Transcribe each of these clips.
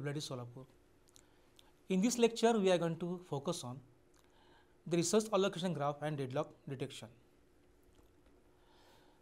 Solapur. In this lecture, we are going to focus on the resource allocation graph and deadlock detection.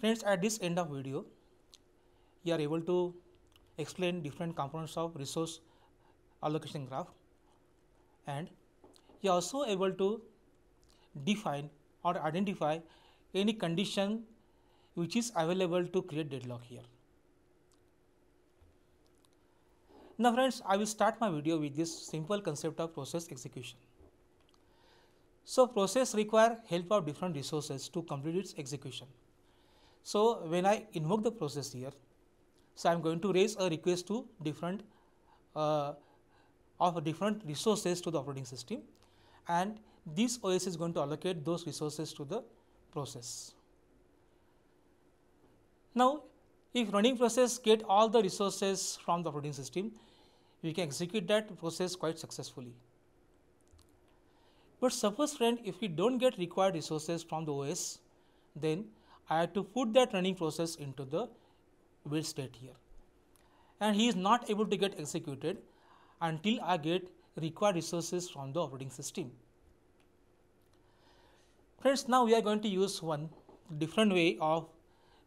Friends, at this end of video, you are able to explain different components of resource allocation graph and you are also able to define or identify any condition which is available to create deadlock here. Now friends, I will start my video with this simple concept of process execution. So process require help of different resources to complete its execution. So when I invoke the process here, so I am going to raise a request to different uh, of different resources to the operating system and this OS is going to allocate those resources to the process. Now if running process get all the resources from the operating system, we can execute that process quite successfully. But suppose friend, if we don't get required resources from the OS, then I have to put that running process into the build state here. And he is not able to get executed until I get required resources from the operating system. Friends, now we are going to use one different way of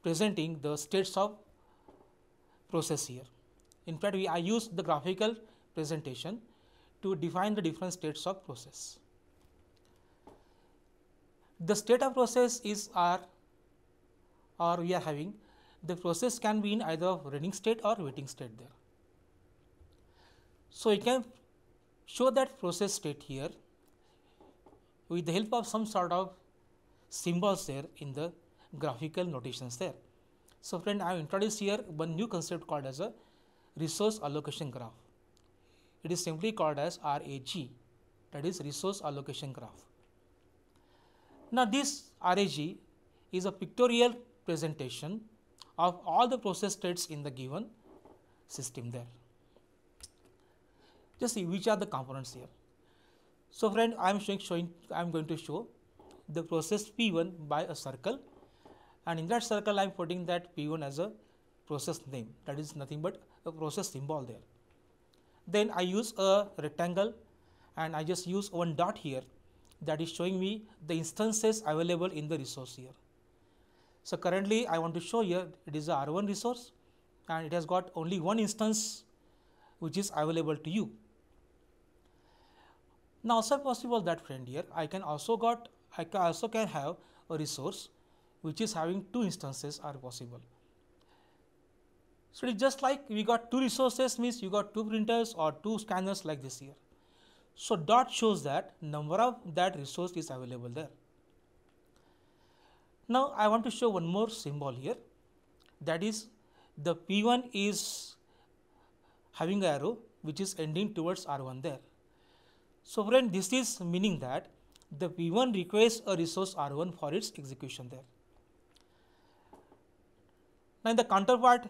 presenting the states of process here. In fact, we, I used the graphical presentation to define the different states of process. The state of process is R or we are having the process can be in either running state or waiting state there. So, you can show that process state here with the help of some sort of symbols there in the graphical notations there. So friend, I have introduced here one new concept called as a resource allocation graph. It is simply called as RAG, that is resource allocation graph. Now this RAG is a pictorial presentation of all the process states in the given system there. Just see which are the components here. So friend, I am showing, showing I am going to show the process P1 by a circle and in that circle I am putting that P1 as a process name that is nothing but a process symbol there. Then I use a rectangle and I just use one dot here that is showing me the instances available in the resource here. So, currently I want to show here it is a R1 resource and it has got only one instance which is available to you. Now, also possible that friend here I can also got I also can have a resource which is having two instances are possible. So, it is just like we got two resources means you got two printers or two scanners like this here. So, dot shows that number of that resource is available there. Now, I want to show one more symbol here that is the P1 is having arrow which is ending towards R1 there. So, friend this is meaning that the P1 requests a resource R1 for its execution there. Now in the counterpart,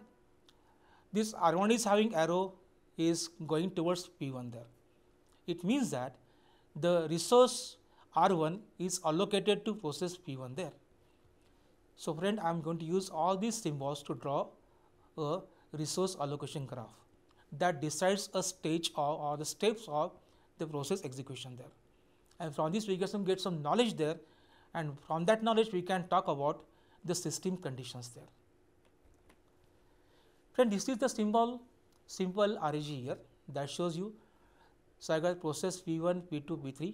this R1 is having arrow is going towards P1 there. It means that the resource R1 is allocated to process P1 there. So friend, I am going to use all these symbols to draw a resource allocation graph that decides a stage or, or the steps of the process execution there. And from this we get some, get some knowledge there and from that knowledge we can talk about the system conditions there. Then this is the symbol simple REG here that shows you. So, I got process P1, P2, P3.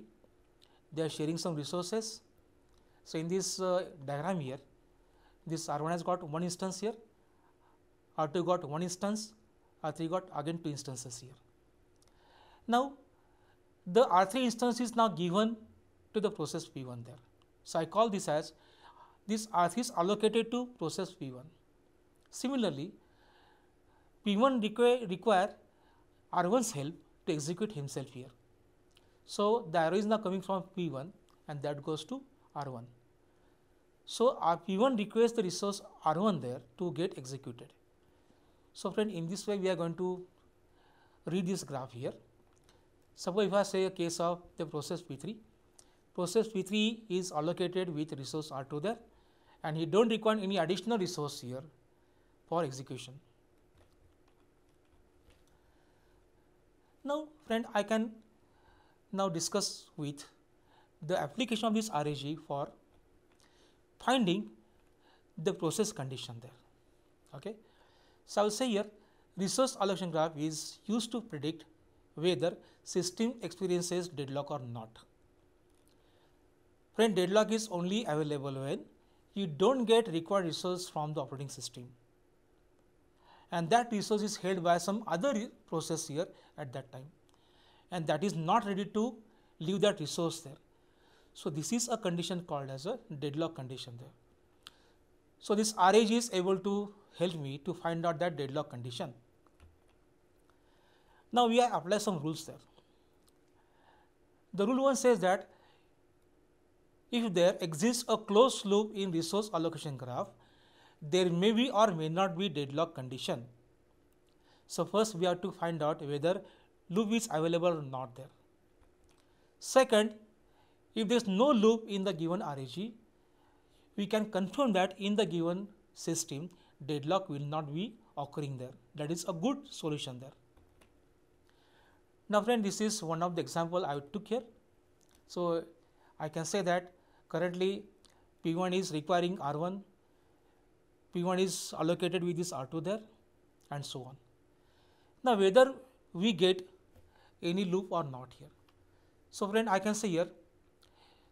They are sharing some resources. So, in this uh, diagram here, this R1 has got one instance here, R2 got one instance, R3 got again two instances here. Now, the R3 instance is now given to the process P1 there. So, I call this as this R3 is allocated to process P1. Similarly, P1 require, require R1's help to execute himself here. So, the arrow is now coming from P1 and that goes to R1. So, P1 requests the resource R1 there to get executed. So, friend in this way we are going to read this graph here. Suppose if I say a case of the process P3, process P3 is allocated with resource R2 there and he do not require any additional resource here for execution. Now, friend, I can now discuss with the application of this RAG for finding the process condition there. Okay. So, I will say here resource allocation graph is used to predict whether system experiences deadlock or not. Friend, deadlock is only available when you do not get required resource from the operating system and that resource is held by some other process here at that time and that is not ready to leave that resource there. So, this is a condition called as a deadlock condition there. So, this RAG is able to help me to find out that deadlock condition. Now, we applied some rules there. The rule 1 says that if there exists a closed loop in resource allocation graph there may be or may not be deadlock condition. So first we have to find out whether loop is available or not there. Second, if there is no loop in the given RAG, we can confirm that in the given system deadlock will not be occurring there. That is a good solution there. Now friend, this is one of the example I took here. So I can say that currently P1 is requiring R1, P1 is allocated with this R2 there and so on. Now whether we get any loop or not here. So friend I can say here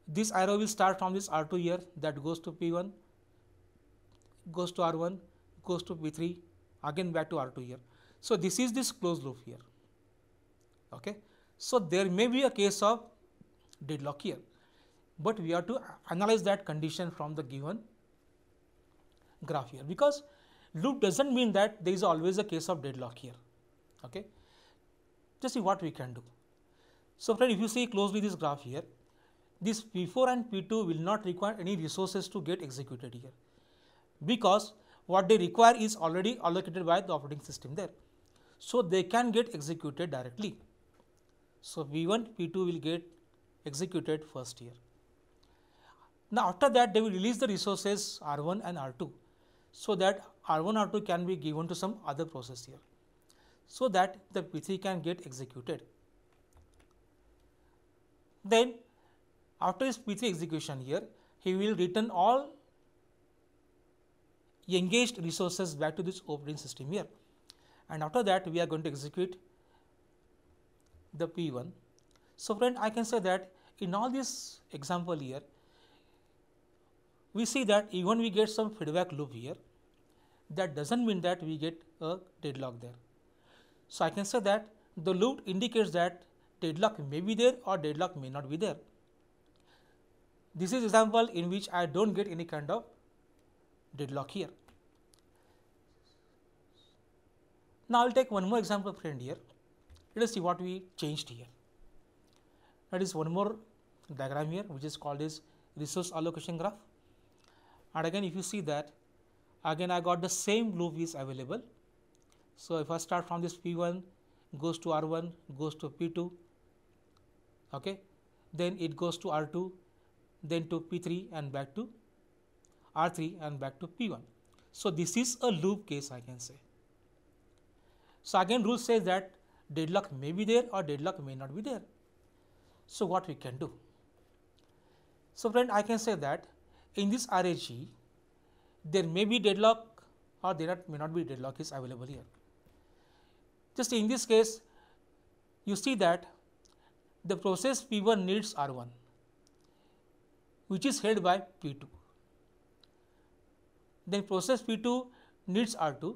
this arrow will start from this R2 here that goes to P1, goes to R1, goes to P3 again back to R2 here. So this is this closed loop here. Okay. So there may be a case of deadlock here, but we have to analyze that condition from the given graph here because loop doesn't mean that there is always a case of deadlock here okay just see what we can do so friend if you see closely this graph here this p4 and p2 will not require any resources to get executed here because what they require is already allocated by the operating system there so they can get executed directly so p1 p2 will get executed first here now after that they will release the resources r1 and r2 so that R1 R2 can be given to some other process here so that the P3 can get executed. Then after his P3 execution here he will return all engaged resources back to this operating system here and after that we are going to execute the P1. So friend I can say that in all this example here we see that even we get some feedback loop here, that does not mean that we get a deadlock there. So, I can say that the loop indicates that deadlock may be there or deadlock may not be there. This is example in which I do not get any kind of deadlock here. Now, I will take one more example friend here. Let us see what we changed here. That is one more diagram here which is called as resource allocation graph and again if you see that again I got the same loop is available. So, if I start from this P1 goes to R1 goes to P2 okay then it goes to R2 then to P3 and back to R3 and back to P1. So, this is a loop case I can say. So, again rule says that deadlock may be there or deadlock may not be there. So, what we can do? So, friend I can say that in this RAG, there may be deadlock or there may not be deadlock is available here. Just in this case you see that the process P1 needs R1 which is held by P2. Then process P2 needs R2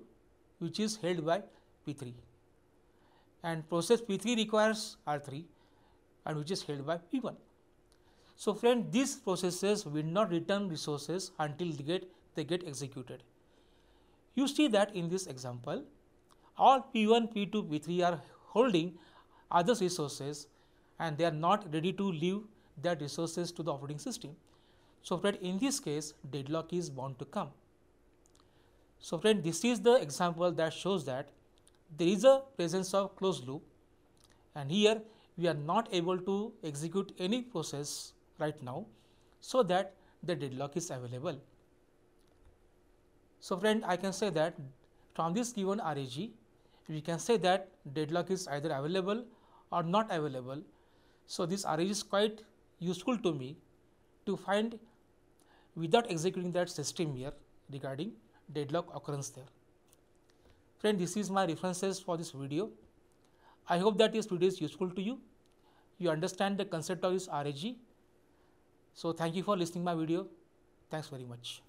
which is held by P3 and process P3 requires R3 and which is held by P1. So friend, these processes will not return resources until they get, they get executed. You see that in this example, all P1, P2, P3 are holding other resources and they are not ready to leave their resources to the operating system. So friend, in this case, deadlock is bound to come. So friend, this is the example that shows that there is a presence of closed loop and here we are not able to execute any process right now so that the deadlock is available. So, friend I can say that from this given RAG we can say that deadlock is either available or not available. So, this RAG is quite useful to me to find without executing that system here regarding deadlock occurrence there. Friend this is my references for this video. I hope that this video is useful to you. You understand the concept of this RAG so, thank you for listening my video. Thanks very much.